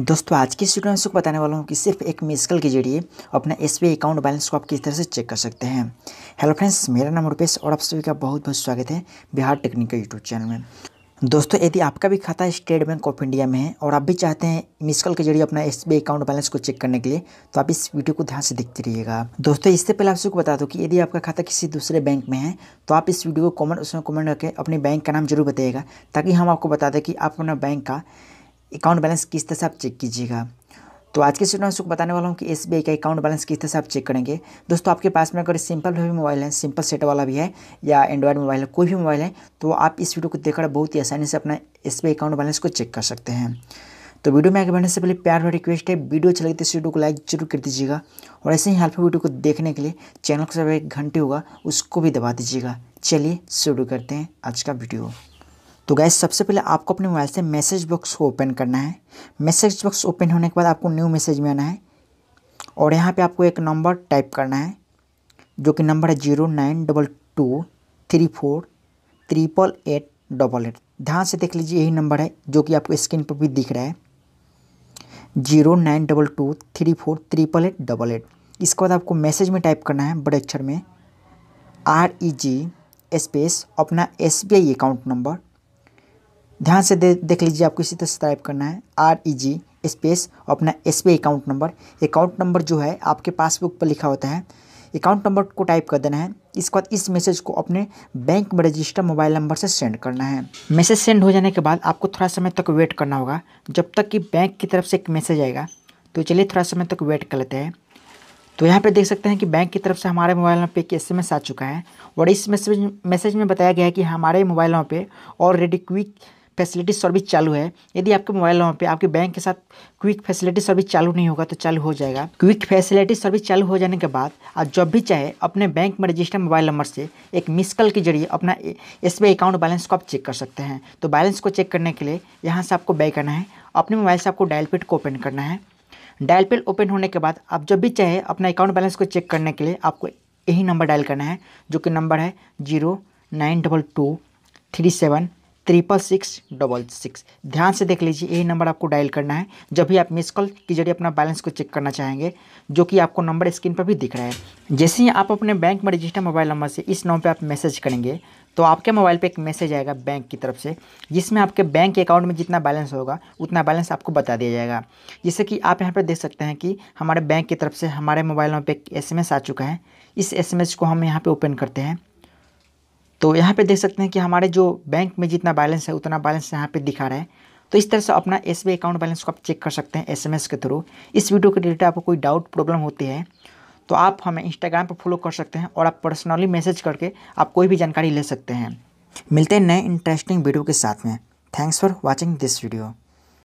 दोस्तों आज की वीडियो में सुख बताने वाला हूँ कि सिर्फ एक मिस के जरिए अपना एस अकाउंट बैलेंस को आप किस तरह से चेक कर सकते हैं हेलो फ्रेंड्स मेरा नाम रुपेश और आप सभी का बहुत बहुत स्वागत है बिहार टेक्निकल यूट्यूब चैनल में दोस्तों यदि आपका भी खाता स्टेट बैंक ऑफ इंडिया में है और आप भी चाहते हैं मिस के जरिए अपना एस अकाउंट बैलेंस को चेक करने के लिए तो आप इस वीडियो को ध्यान से देखते रहिएगा दोस्तों इससे पहले आप सबको बता दो कि यदि आपका खाता किसी दूसरे बैंक में है तो आप इस वीडियो को कॉमेंट उसमें कॉमेंट करके अपने बैंक का नाम जरूर बताइएगा ताकि हम आपको बता दें कि आप अपना बैंक का अकाउंट बैलेंस किस तरह से आप चेक कीजिएगा तो आज के सेशन में आपको बताने वाला हूँ कि एस का अकाउंट बैलेंस किस तरह से आप चेक करेंगे दोस्तों आपके पास में अगर सिंपल भी मोबाइल है सिंपल सेट वाला भी है या एंड्रॉयड मोबाइल है कोई भी मोबाइल है तो आप इस वीडियो को देखकर बहुत ही आसानी से अपना एस अकाउंट बैलेंस को चेक कर सकते हैं तो वीडियो में आगे बढ़ने से पहले प्यार भरी रिक्वेस्ट है वीडियो अच्छी लगी तो इस वीडियो को लाइक जरूर कर दीजिएगा और ऐसे ही हेल्पफुल वीडियो को देखने के लिए चैनल को सब एक घंटे होगा उसको भी दबा दीजिएगा चलिए शुरू करते हैं आज का वीडियो तो गैस सबसे पहले आपको अपने मोबाइल से मैसेज बॉक्स को ओपन करना है मैसेज बॉक्स ओपन होने के बाद आपको न्यू मैसेज में आना है और यहाँ पे आपको एक नंबर टाइप करना है जो कि नंबर है zero nine double two three four triple eight double eight ध्यान से देख लीजिए यही नंबर है जो कि आपको स्क्रीन पर भी दिख रहा है zero nine double two three four triple eight double eight इसके बाद आपको मैसेज में टाइप करना है बड़े अक्षर में आर ई जी स्पेस अपना S B I account number ध्यान से दे देख लीजिए आपको इसी तरह से टाइप करना है आर ई जी स्पेस और अपना S B account number account number जो है आपके पासबुक पर लिखा होता है अकाउंट नंबर को टाइप कर देना है इसके बाद इस मैसेज को अपने बैंक में रजिस्टर मोबाइल नंबर से सेंड करना है मैसेज सेंड हो जाने के बाद आपको थोड़ा समय तक वेट करना होगा जब तक कि बैंक की तरफ से एक मैसेज आएगा तो चलिए थोड़ा समय तक वेट कर लेते हैं तो यहाँ पर देख सकते हैं कि बैंक की तरफ से हमारे मोबाइल नंबर पे एक एस आ चुका है और इस मैसेज मैसेज में बताया गया है कि हमारे मोबाइल नंबर पे ऑलरेडी क्विक फैसिलिटी सर्विस चालू है यदि आपके मोबाइल नंबर पे आपके बैंक के साथ क्विक फैसिलिटी सर्विस चालू नहीं होगा तो चालू हो जाएगा क्विक फैसिलिटी सर्विस चालू हो जाने के बाद आप जब भी चाहे अपने बैंक में रजिस्टर मोबाइल नंबर से एक मिस कॉल के जरिए अपना एस अकाउंट बैलेंस को आप चेक कर सकते हैं तो बैलेंस को चेक करने के लिए यहाँ से आपको बैक करना है अपने मोबाइल से आपको डायल पेड को ओपन करना है डायल पेड ओपन होने के बाद आप जब भी चाहे अपना अकाउंट बैलेंस को चेक करने के लिए आपको यही नंबर डायल करना है जो कि नंबर है zero nine double two three seven triple six double six ध्यान से देख लीजिए यही नंबर आपको डायल करना है जब भी आप मिस कॉल के जरिए अपना बैलेंस को चेक करना चाहेंगे जो कि आपको नंबर स्क्रीन पर भी दिख रहा है जैसे ही आप अपने बैंक में रजिस्टर मोबाइल नंबर से इस नंबर पर आप मैसेज करेंगे तो आपके मोबाइल पे एक मैसेज आएगा बैंक की तरफ से जिसमें आपके बैंक अकाउंट में जितना बैलेंस होगा उतना बैलेंस आपको बता दिया जाएगा जैसे कि आप यहाँ पर देख सकते हैं कि हमारे बैंक की तरफ से हमारे मोबाइल नंबर पर एक एस आ चुका है इस एस को हम यहाँ पर ओपन करते हैं तो यहाँ पे देख सकते हैं कि हमारे जो बैंक में जितना बैलेंस है उतना बैलेंस यहाँ पे दिखा रहा है तो इस तरह से अपना एस अकाउंट बैलेंस को आप चेक कर सकते हैं एसएमएस के थ्रू इस वीडियो के रिलेटेड आपको कोई डाउट प्रॉब्लम होती है तो आप हमें इंस्टाग्राम पर फॉलो कर सकते हैं और आप पर्सनली मैसेज करके आप कोई भी जानकारी ले सकते हैं मिलते हैं नए इंटरेस्टिंग वीडियो के साथ में thanks for watching this video